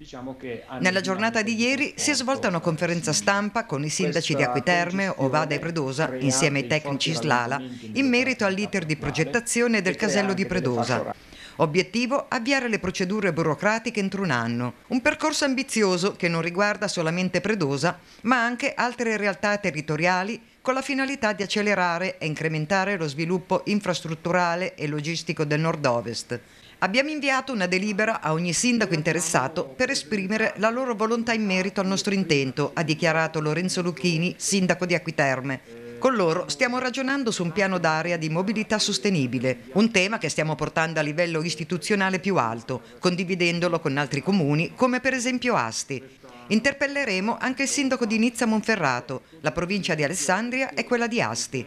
Diciamo Nella giornata di ieri si è svolta una conferenza stampa con i sindaci di Acquiterme, Ovada e Predosa, insieme ai tecnici Slala, in merito all'iter di progettazione del casello di Predosa. Obiettivo? Avviare le procedure burocratiche entro un anno. Un percorso ambizioso che non riguarda solamente Predosa, ma anche altre realtà territoriali con la finalità di accelerare e incrementare lo sviluppo infrastrutturale e logistico del nord-ovest. Abbiamo inviato una delibera a ogni sindaco interessato per esprimere la loro volontà in merito al nostro intento, ha dichiarato Lorenzo Lucchini, sindaco di Acquiterme, con loro stiamo ragionando su un piano d'area di mobilità sostenibile, un tema che stiamo portando a livello istituzionale più alto, condividendolo con altri comuni come per esempio Asti. Interpelleremo anche il sindaco di Nizza Monferrato, la provincia di Alessandria e quella di Asti.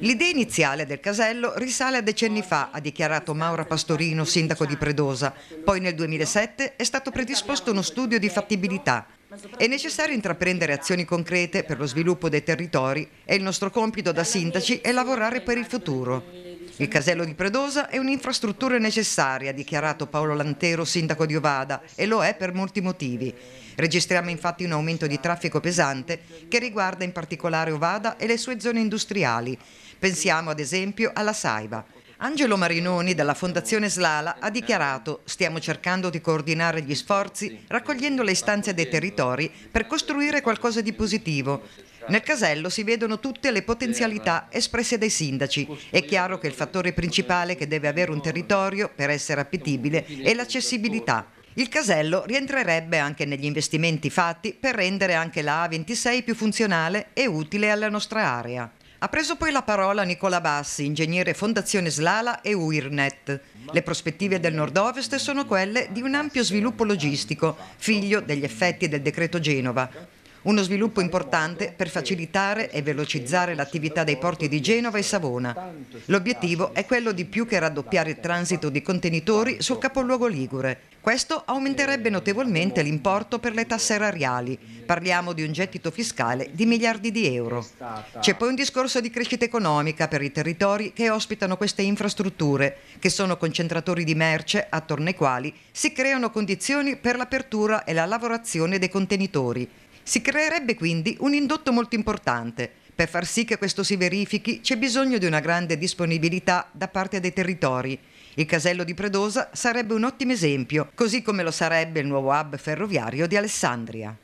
L'idea iniziale del casello risale a decenni fa, ha dichiarato Maura Pastorino, sindaco di Predosa. Poi nel 2007 è stato predisposto uno studio di fattibilità è necessario intraprendere azioni concrete per lo sviluppo dei territori e il nostro compito da sindaci è lavorare per il futuro. Il casello di Predosa è un'infrastruttura necessaria, ha dichiarato Paolo Lantero, sindaco di Ovada, e lo è per molti motivi. Registriamo infatti un aumento di traffico pesante che riguarda in particolare Ovada e le sue zone industriali. Pensiamo ad esempio alla Saiba. Angelo Marinoni della Fondazione Slala ha dichiarato stiamo cercando di coordinare gli sforzi raccogliendo le istanze dei territori per costruire qualcosa di positivo. Nel casello si vedono tutte le potenzialità espresse dai sindaci. È chiaro che il fattore principale che deve avere un territorio per essere appetibile è l'accessibilità. Il casello rientrerebbe anche negli investimenti fatti per rendere anche la A26 più funzionale e utile alla nostra area. Ha preso poi la parola Nicola Bassi, ingegnere Fondazione Slala e UIRNET. Le prospettive del nord-ovest sono quelle di un ampio sviluppo logistico, figlio degli effetti del decreto Genova, uno sviluppo importante per facilitare e velocizzare l'attività dei porti di Genova e Savona. L'obiettivo è quello di più che raddoppiare il transito di contenitori sul capoluogo Ligure. Questo aumenterebbe notevolmente l'importo per le tasse erariali. Parliamo di un gettito fiscale di miliardi di euro. C'è poi un discorso di crescita economica per i territori che ospitano queste infrastrutture, che sono concentratori di merce attorno ai quali si creano condizioni per l'apertura e la lavorazione dei contenitori si creerebbe quindi un indotto molto importante. Per far sì che questo si verifichi c'è bisogno di una grande disponibilità da parte dei territori. Il casello di Predosa sarebbe un ottimo esempio, così come lo sarebbe il nuovo hub ferroviario di Alessandria.